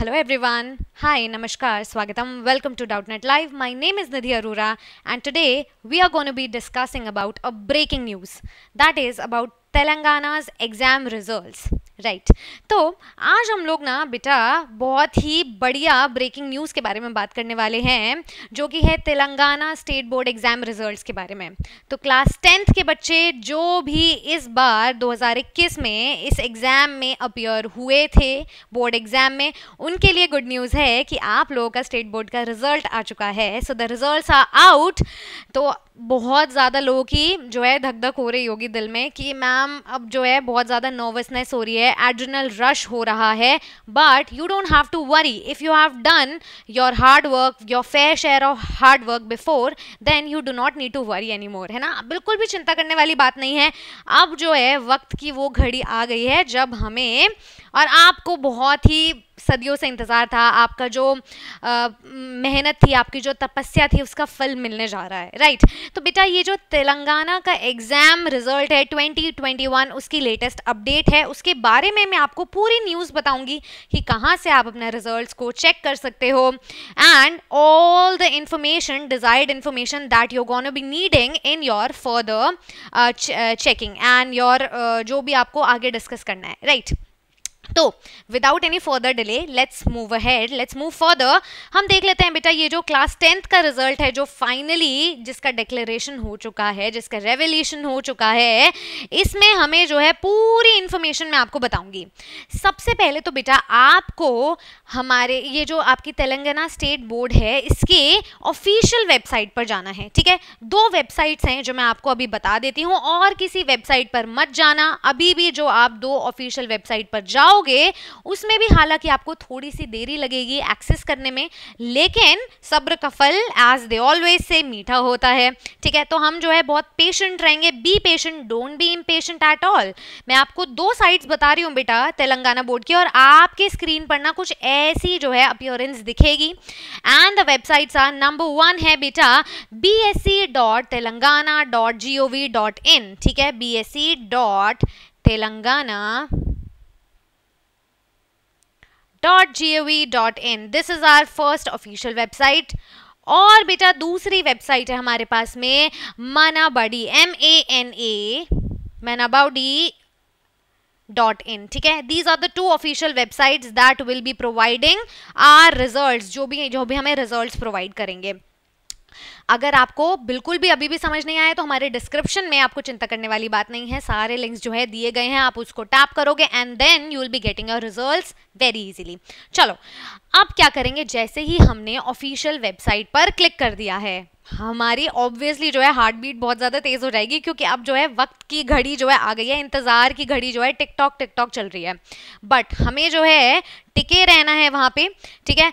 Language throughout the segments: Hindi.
Hello everyone. Hi, Namaskar, Swagatam. Welcome to Doubtnet Live. My name is Nidhi Arora and today we are going to be discussing about a breaking news. That is about Telangana's exam results right right. तो आज हम लोग ना बेटा बहुत ही बढ़िया ब्रेकिंग न्यूज़ के बारे में बात करने वाले हैं जो कि है Telangana state board exam results के बारे में तो क्लास टेंथ के बच्चे जो भी इस बार 2021 में इस एग्ज़ाम में अपियर हुए थे बोर्ड एग्ज़ाम में उनके लिए गुड न्यूज़ है कि आप लोगों का स्टेट बोर्ड का रिजल्ट आ चुका है so the result are out तो बहुत ज़्यादा लोगों की जो है धक धक हो रही होगी दिल में कि मैम मैम अब जो है बहुत ज़्यादा नर्वसनेस हो रही है एड्रिनल रश हो रहा है but you don't have to worry if you have done your hard work your fair share of hard work before then you do not need to worry any more है ना बिल्कुल भी चिंता करने वाली बात नहीं है अब जो है वक्त की वो घड़ी आ गई है जब हमें और आपको बहुत ही सदियों से इंतज़ार था आपका जो आ, मेहनत थी आपकी जो तपस्या थी उसका फल मिलने जा रहा है राइट तो बेटा ये जो तेलंगाना का एग्ज़ाम रिजल्ट है 2021 उसकी लेटेस्ट अपडेट है उसके बारे में मैं आपको पूरी न्यूज़ बताऊंगी कि कहाँ से आप अपने रिजल्ट्स को चेक कर सकते हो and all the information desired information that you gonna be needing in your for checking and your जो भी आपको आगे डिस्कस करना है राइट right. तो without any further delay let's move ahead let's move further हम देख लेते हैं बेटा ये जो क्लास टेंथ का रिजल्ट है जो फाइनली जिसका डिक्लेरेशन हो चुका है जिसका रेवल्यूशन हो चुका है इसमें हमें जो है पूरी इन्फॉर्मेशन मैं आपको बताऊंगी सबसे पहले तो बेटा आपको हमारे ये जो आपकी तेलंगाना स्टेट बोर्ड है इसके ऑफिशियल वेबसाइट पर जाना है ठीक है दो वेबसाइट्स हैं जो मैं आपको अभी बता देती हूँ और किसी वेबसाइट पर मत जाना अभी भी जो आप दो ऑफिशियल वेबसाइट पर जाओ करोगे उसमें भी हालांकि आपको थोड़ी सी देरी लगेगी एक्सेस करने में लेकिन सब्र का फल एज दे ऑलवेज से मीठा होता है ठीक है तो हम जो है बहुत पेशेंट रहेंगे be patient don't be impatient at all मैं आपको दो साइड्स बता रही हूँ बेटा तेलंगाना बोर्ड की और आपके स्क्रीन पर ना कुछ ऐसी जो है अपियोरेंस दिखेगी and the websites are number one है बेटा B S C dot Telangana dot G O V dot in ठीक है B S C dot Telangana in this is our first official website और बेटा दूसरी वेबसाइट है हमारे पास में badi M A N A badi dot in ठीक है these are the two official websites that will be providing our results जो भी जो भी हमें रिजल्ट्स प्रोवाइड करेंगे अगर आपको बिल्कुल भी अभी भी समझ नहीं आया तो हमारे डिस्क्रिप्शन में आपको चिंता करने वाली बात नहीं है सारे लिंक्स जो है दिए गए हैं आप उसको टैप करोगे and then you will be getting your results very easily चलो अब क्या करेंगे जैसे ही हमने ऑफिशियल वेबसाइट पर क्लिक कर दिया है हमारी ऑब्वियसली जो है हार्ट बीट बहुत ज़्यादा तेज़ हो जाएगी क्योंकि अब जो है वक्त की घड़ी जो है आ गई है इंतज़ार की घड़ी जो है टिकटॉक टिकटॉक चल रही है बट हमें जो है टिके रहना है वहाँ पे ठीक है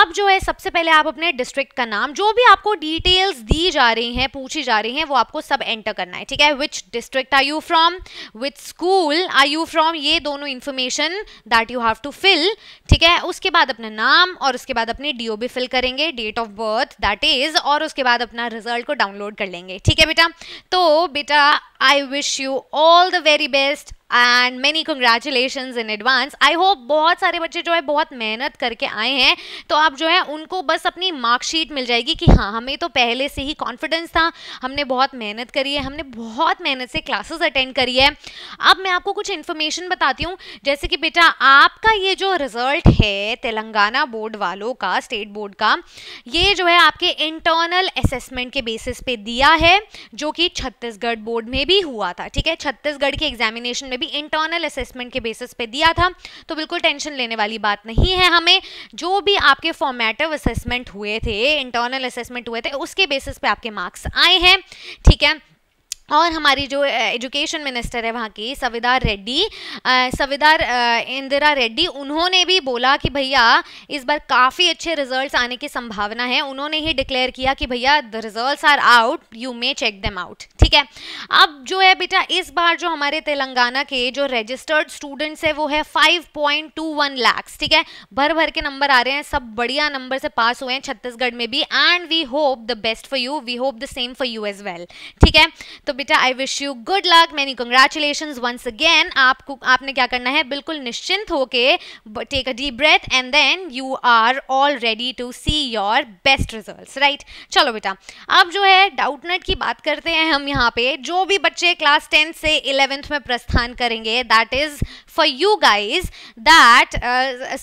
अब जो है सबसे पहले आप अपने डिस्ट्रिक्ट का नाम जो भी आपको डिटेल्स दी जा रही हैं पूछी जा रही हैं वो आपको सब एंटर करना है ठीक है which district are you from which school are you from ये दोनों information that you have to fill ठीक है उसके बाद अपना नाम और उसके बाद अपनी डी फिल करेंगे date of birth that is और उसके बाद अपना रिजल्ट को डाउनलोड कर लेंगे ठीक है बेटा तो बेटा I wish you all the very best and many congratulation in advance I hope बहुत सारे बच्चे जो है बहुत मेहनत करके आए हैं तो आप जो है उनको बस अपनी मार्कशीट मिल जाएगी कि हाँ हमें तो पहले से ही कॉन्फिडेंस था हमने बहुत मेहनत करी है हमने बहुत मेहनत से क्लासेस अटेंड करी है अब मैं आपको कुछ इन्फॉर्मेशन बताती हूँ जैसे कि बेटा आपका ये जो रिजल्ट है तेलंगाना बोर्ड वालों का स्टेट बोर्ड का ये जो है आपके इंटरनल असेसमेंट के बेसिस पे दिया है जो कि छत्तीसगढ़ बोर्ड में भी हुआ था ठीक है छत्तीसगढ़ के एग्जामिनेशन में में भी इंटरनल असेसमेंट के बेसिस पे दिया था तो बिल्कुल टेंशन लेने वाली बात नहीं है हमें जो भी आपके फॉर्मेटिव असेसमेंट हुए थे इंटरनल असेसमेंट हुए थे उसके बेसिस पे आपके मार्क्स आए हैं ठीक है और हमारी जो एजुकेशन मिनिस्टर है वहाँ की सविदार रेड्डी सविदार इंदिरा रेड्डी उन्होंने भी बोला कि भैया इस बार काफ़ी अच्छे रिजल्ट्स आने की संभावना है उन्होंने ही डिक्लेयर किया कि भैया the results are out you may check them out ठीक है अब जो है बेटा इस बार जो हमारे तेलंगाना के जो रजिस्टर्ड स्टूडेंट्स है वो है वन लाख्स ठीक है भर भर के नंबर आ रहे हैं सब बढ़िया नंबर से पास हुए हैं छत्तीसगढ़ में भी and we hope the best for you we hope the same for you as well ठीक है तो बेटा I wish you good luck many congratulation once again आपको आपने क्या करना है बिल्कुल निश्चिंत होके take a deep breath and then you are all ready to see your best result right चलो बेटा अब जो है डाउटनेट की बात करते हैं हम यहाँ पे जो भी बच्चे क्लास टेंथ से इलेवेंथ में प्रस्थान करेंगे that is for you guys that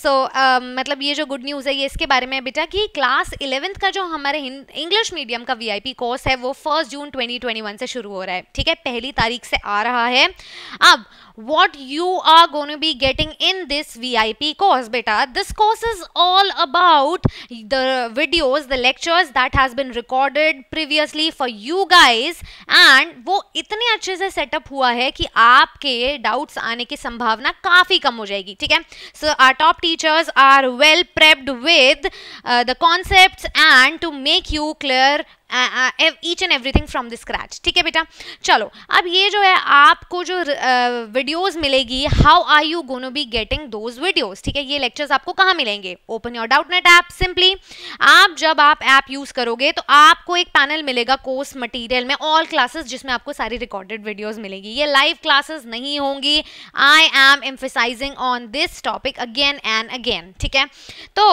so मतलब ये जो गुड न्यूज़ है ये इसके बारे में बेटा कि क्लास इलेवेंथ का जो हमारे इंग्लिश मीडियम का वी आई पी कोर्स है वो first June twenty twenty one से शुरू हो रहा है ठीक है पहली तारीख से आ रहा है अब what you are going to be getting in this VIP course beta this course is all about the videos the lectures that has been recorded previously for you guys and wo itne acche se set up hua hai ki doubts aane ki sambhavna kafi kam ho jayegi theek hai so our top teachers are well prepped with uh, the concepts and to make you clear uh, uh, each and everything from the scratch, ठीक है बेटा चलो अब ये जो है आपको जो वीडियो वीडियोस मिलेगी how are you gonna be getting those videos ठीक है ये लेक्चर्स आपको कहाँ मिलेंगे open your Doubtnut app simply आप जब आप ऐप यूज़ करोगे तो आपको एक पैनल मिलेगा कोर्स मटेरियल में ऑल क्लासेस जिसमें आपको सारी रिकॉर्डेड वीडियोज़ मिलेगी ये लाइव क्लासेस नहीं होंगी I am emphasising on this topic again and again ठीक है तो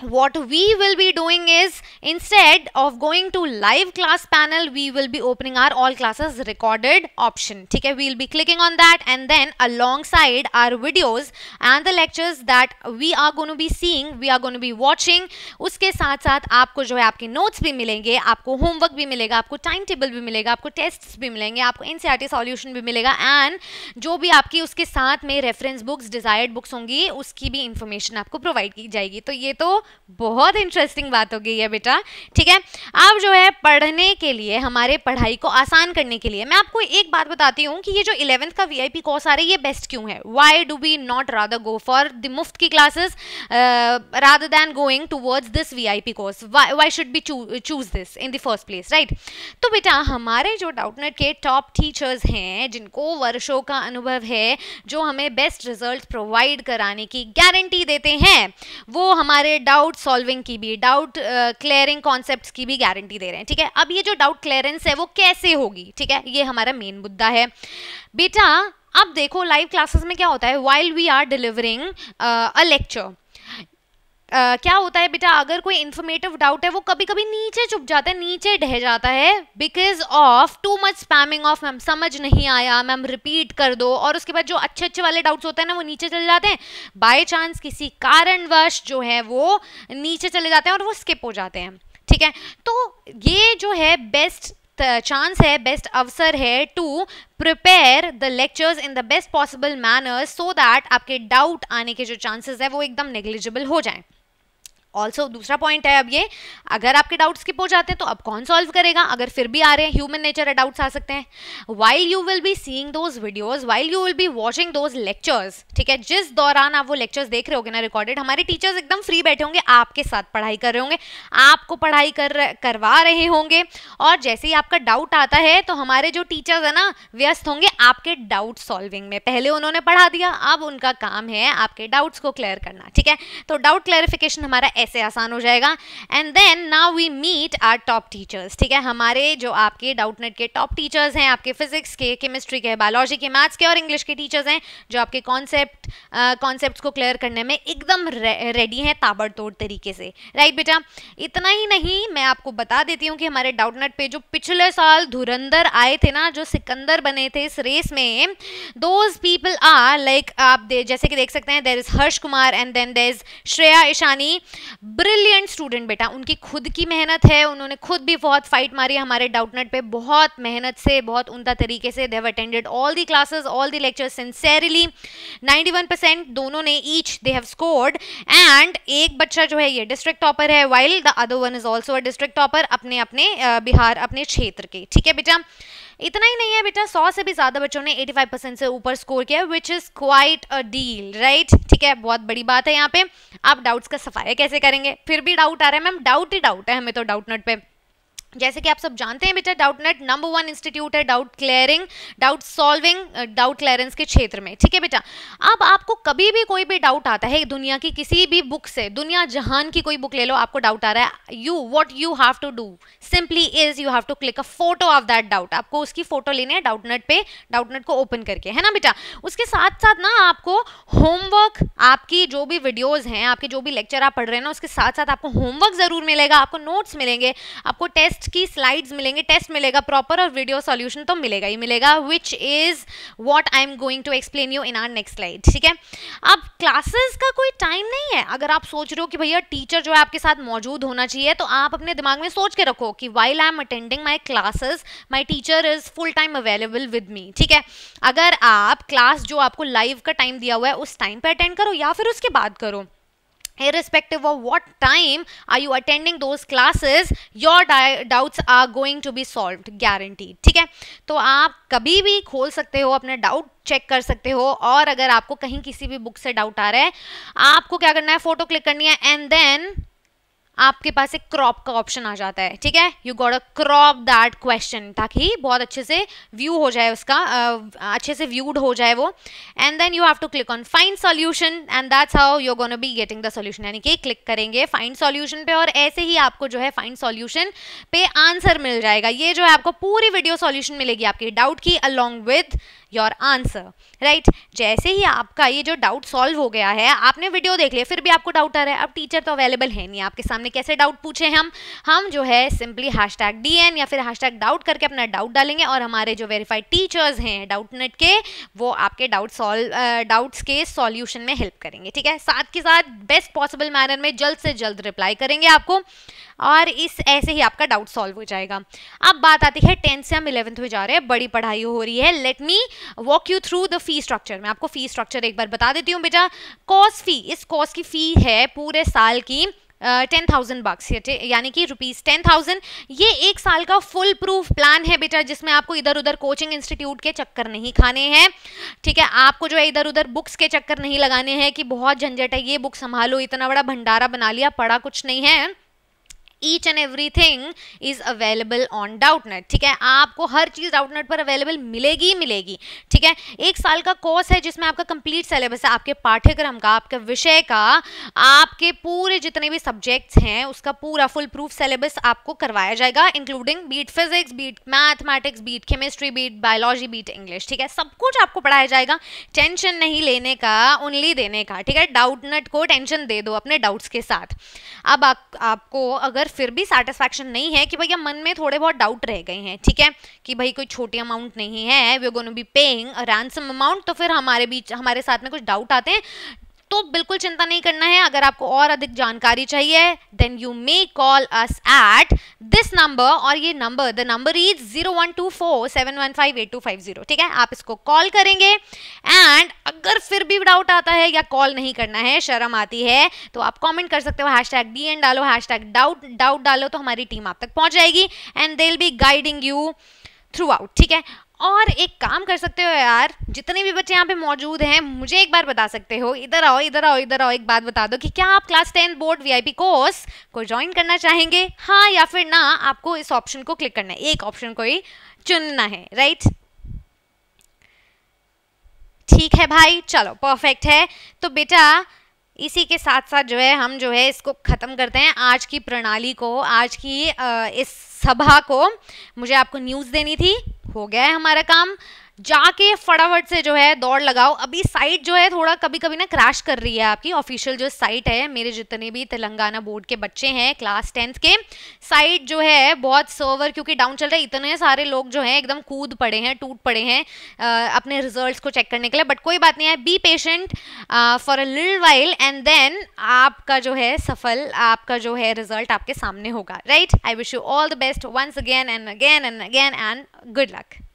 what we will be doing is instead of going to live class panel we will be opening our all classes recorded option theek hai we will be clicking on that and then alongside our videos and the lectures that we are going to be seeing we are going to be watching uske sath sath aapko jo hai aapke notes bhi milenge aapko homework bhi milega aapko time table bhi milega aapko tests bhi milenge aapko ncert solution bhi milega and jo bhi aapki uske sath mein reference books desired books hongi uski bhi information aapko provide ki jayegi to ye to तो बहुत इंटरेस्टिंग बात हो गई है बेटा ठीक है आप जो है पढ़ने के लिए हमारे पढ़ाई को आसान करने के लिए मैं आपको एक बात बताती हूँ कि ये जो इलेवंथ का वीआईपी कोर्स आ रहा है ये बेस्ट क्यों है why do we not rather go for the मुफ्त की classes rather than going towards this VIP course why should we choose this in the first place right तो बेटा हमारे जो डाउटनेट के टॉप टीचर्स हैं जिनको वर्षों का अनुभव है जो हमें बेस्ट रिजल्ट प्रोवाइड कराने की गारंटी देते हैं वो हमारे डाउट सॉल्विंग की भी डाउट क्लियरिंग कॉन्सेप्ट की भी गारंटी दे रहे हैं ठीक है अब ये जो डाउट क्लियरेंस है वो कैसे होगी ठीक है ये हमारा मेन मुद्दा है बेटा अब देखो लाइव क्लासेस में क्या होता है while we are delivering a lecture क्या होता है बेटा अगर कोई इन्फॉर्मेटिव डाउट है वो कभी कभी नीचे चुप जाता है नीचे ढह जाता है because of too much spamming of ma'am समझ नहीं आया मैम रिपीट कर दो और उसके बाद जो अच्छे अच्छे वाले डाउट्स होते हैं ना वो नीचे चले जाते हैं बाय चांस किसी कारणवश जो है वो नीचे चले जाते हैं और वो स्किप हो जाते हैं ठीक है तो ये जो है बेस्ट चांस है बेस्ट अवसर है to prepare the lectures in the best possible manner so that आपके डाउट आने के जो चांसेस है वो एकदम नेग्लिजिबल हो जाएं ऑल्सो दूसरा पॉइंट है अब ये अगर आपके डाउट स्किप हो जाते हैं तो अब कौन सॉल्व करेगा अगर फिर भी आ रहे हैं ह्यूमन नेचर है डाउट्स आ सकते हैं while you will be seeing those videos while you will be watching those lectures ठीक है जिस दौरान आप वो लेक्चर्स देख रहे होगे ना रिकॉर्डेड हमारे टीचर्स एकदम फ्री बैठे होंगे आपके साथ पढ़ाई कर रहे होंगे आपको पढ़ाई कर करवा रहे होंगे और जैसे ही आपका डाउट आता है तो हमारे जो टीचर्स है ना व्यस्त होंगे आपके डाउट सॉल्विंग में पहले उन्होंने पढ़ा दिया अब उनका काम है आपके डाउट्स को क्लियर करना ठीक है तो डाउट क्लैरिफिकेशन हमारा ऐसे आसान हो जाएगा and then now we meet our top teachers ठीक है हमारे जो आपके डाउटनेट के टॉप टीचर्स हैं आपके फिजिक्स के केमिस्ट्री के बायोलॉजी के मैथ्स के और इंग्लिश के टीचर्स हैं जो आपके कॉन्सेप्ट कॉन्सेप्ट uh, को क्लियर करने में एकदम रे, रेडी हैं ताबड़तोड़ तरीके से राइट बेटा इतना ही नहीं मैं आपको बता देती हूँ कि हमारे डाउटनेट पे जो पिछले साल धुरंधर आए थे ना जो सिकंदर बने थे इस रेस में दोज पीपल आर लाइक आप जैसे कि देख सकते हैं there is Harsh Kumar and then there is Shreya Ishani brilliant student बेटा उनकी खुद की मेहनत है उन्होंने खुद भी बहुत फाइट मारी हमारे डाउटनेट पे बहुत मेहनत से बहुत उमदा तरीके से they've attended all the classes all the lecture sincerely 91 percent दोनों ने each they have scored and एक बच्चा जो है ये डिस्ट्रिक्ट टॉपर है while the other one is also a district topper अपने अपने बिहार अपने क्षेत्र के ठीक है बेटा इतना ही नहीं है बेटा सौ से भी ज़्यादा बच्चों ने 85% से ऊपर स्कोर किया which is quite a deal right ठीक है बहुत बड़ी बात है यहाँ पे आप डाउट्स का सफाया कैसे करेंगे फिर भी डाउट आ रहा है मैम डाउट ही डाउट है हमें तो डाउट नोट पे जैसे कि आप सब जानते हैं बेटा Doubtnut number one institute है doubt clearing doubt solving doubt clearance के क्षेत्र में ठीक है बेटा अब आपको कभी भी कोई भी डाउट आता है दुनिया की किसी भी बुक से दुनिया जहान की कोई बुक ले लो आपको डाउट आ रहा है you what you have to do simply is you have to click a photo of that doubt आपको उसकी फोटो लेनी है डाउट नेट पे डाउट नेट को ओपन करके है ना बेटा उसके साथ साथ ना आपको होमवर्क आपकी जो भी वीडियोज़ हैं आपके जो भी लेक्चर आप पढ़ रहे हैं ना उसके साथ साथ आपको होमवर्क ज़रूर मिलेगा आपको नोट्स मिलेंगे आपको टेस्ट टेस्ट की स्लाइड्स मिलेंगे टेस्ट मिलेगा प्रॉपर और वीडियो सॉल्यूशन तो मिलेगा ही मिलेगा which is what I am going to explain you in our next slide ठीक है अब क्लासेस का कोई टाइम नहीं है अगर आप सोच रहे हो कि भैया टीचर जो है आपके साथ मौजूद होना चाहिए तो आप अपने दिमाग में सोच के रखो कि while I am attending my classes my teacher is full time available with me ठीक है अगर आप क्लास जो आपको लाइव का टाइम दिया हुआ है उस टाइम पर अटेंड करो या फिर उसके बाद करो irrespective of what time are you attending those classes your doubts are going to be solved guaranteed ठीक है तो आप कभी भी खोल सकते हो अपने doubt चेक कर सकते हो और अगर आपको कहीं किसी भी बुक से डाउट आ रहा है आपको क्या करना है फोटो क्लिक करनी है एंड देन आपके पास एक क्रॉप का ऑप्शन आ जाता है ठीक है you got a crop that question ताकि बहुत अच्छे से व्यू हो जाए उसका अच्छे से व्यूड हो जाए वो and then you have to click on find solution and that's how you gonna be getting the solution यानी कि क्लिक करेंगे फाइंड सॉल्यूशन पे और ऐसे ही आपको जो है फाइंड सॉल्यूशन पे आंसर मिल जाएगा ये जो है आपको पूरी वीडियो सॉल्यूशन मिलेगी आपकी डाउट की along with your answer right जैसे ही आपका ये जो डाउट सॉल्व हो गया है आपने वीडियो देख लिया फिर भी आपको डाउट आ रहा है अब टीचर तो अवेलेबल है नहीं आपके सामने हमने कैसे डाउट पूछे हम हम जो है सिंपली हैश टैग या फिर हैश डाउट करके अपना डाउट डालेंगे और हमारे जो वेरीफाइड टीचर्स हैं डाउटनेट के वो आपके डाउट सॉल्व डाउट्स के सॉल्यूशन में हेल्प करेंगे ठीक है साथ के साथ बेस्ट पॉसिबल मैनर में जल्द से जल्द रिप्लाई करेंगे आपको और इस ऐसे ही आपका डाउट सॉल्व हो जाएगा अब बात आती है टेंथ से हम इलेवंथ में जा रहे हैं बड़ी पढ़ाई हो रही है let me walk you through the fee structure मैं आपको फी स्ट्रक्चर एक बार बता देती हूँ बेटा कॉस फी इस कॉस की फ़ी है पूरे साल की टेन थाउजेंड बक्स यानी कि रुपीज़ टेन थाउजेंड ये एक साल का फुल प्रूफ प्लान है बेटा जिसमें आपको इधर उधर कोचिंग इंस्टीट्यूट के चक्कर नहीं खाने हैं ठीक है आपको जो है इधर उधर बुक्स के चक्कर नहीं लगाने हैं कि बहुत झंझट है ये बुक संभालो इतना बड़ा भंडारा बना लिया पढ़ा कुछ नहीं है each and everything is available on Doubtnut ठीक है आपको हर चीज़ डाउटनेट पर अवेलेबल मिलेगी ही मिलेगी ठीक है एक साल का कोर्स है जिसमें आपका कंप्लीट सिलेबस है आपके पाठ्यक्रम का आपके विषय का आपके पूरे जितने भी सब्जेक्ट्स हैं उसका पूरा फुल प्रूफ सिलेबस आपको करवाया जाएगा including be it physics be it mathematics be it chemistry be it biology be it English ठीक है सब कुछ आपको पढ़ाया जाएगा टेंशन नहीं लेने का ओनली देने का ठीक है डाउटनेट को टेंशन दे दो अपने डाउट्स के साथ अब आप, आपको अगर फिर भी सेटिस्फैक्शन नहीं है कि भैया मन में थोड़े बहुत डाउट रह गए हैं ठीक है कि भाई कोई छोटी अमाउंट नहीं है we gonna be paying ransom amount तो फिर हमारे बीच हमारे साथ में कुछ डाउट आते हैं तो बिल्कुल चिंता नहीं करना है अगर आपको और अधिक जानकारी चाहिए then you may call us at this number और ये number the number is zero one two four seven one five eight two five zero ठीक है आप इसको कॉल करेंगे एंड अगर फिर भी डाउट आता है या कॉल नहीं करना है शर्म आती है तो आप कॉमेंट कर सकते हो हैश टैग डी एन डालो हैश टैग डाउट डाउट डालो तो हमारी टीम आप तक पहुंच जाएगी and they will be guiding you throughout ठीक है और एक काम कर सकते हो यार जितने भी बच्चे यहाँ पे मौजूद हैं मुझे एक बार बता सकते हो इधर आओ इधर आओ इधर आओ एक बात बता दो कि क्या आप class tenth board VIP course को ज्वाइन करना चाहेंगे हाँ या फिर ना आपको इस ऑप्शन को क्लिक करना है एक ऑप्शन को ही चुनना है राइट ठीक है भाई चलो परफेक्ट है तो बेटा इसी के साथ साथ जो है हम जो है इसको ख़त्म करते हैं आज की प्रणाली को आज की इस सभा को मुझे आपको न्यूज़ देनी थी हो गया है हमारा काम जाके फटाफट से जो है दौड़ लगाओ अभी साइट जो है थोड़ा कभी कभी ना क्रैश कर रही है आपकी ऑफिशियल जो साइट है मेरे जितने भी तेलंगाना बोर्ड के बच्चे हैं क्लास टेंथ के साइट जो है बहुत सर्वर क्योंकि डाउन चल रहा है इतने सारे लोग जो है एकदम कूद पड़े हैं टूट पड़े हैं अपने रिजल्ट को चेक करने के लिए बट कोई बात नहीं है बी पेशेंट फॉर अ लिल वाइल एंड देन आपका जो है सफल आपका जो है रिजल्ट आपके सामने होगा right I wish you all the best once again and again and again and good luck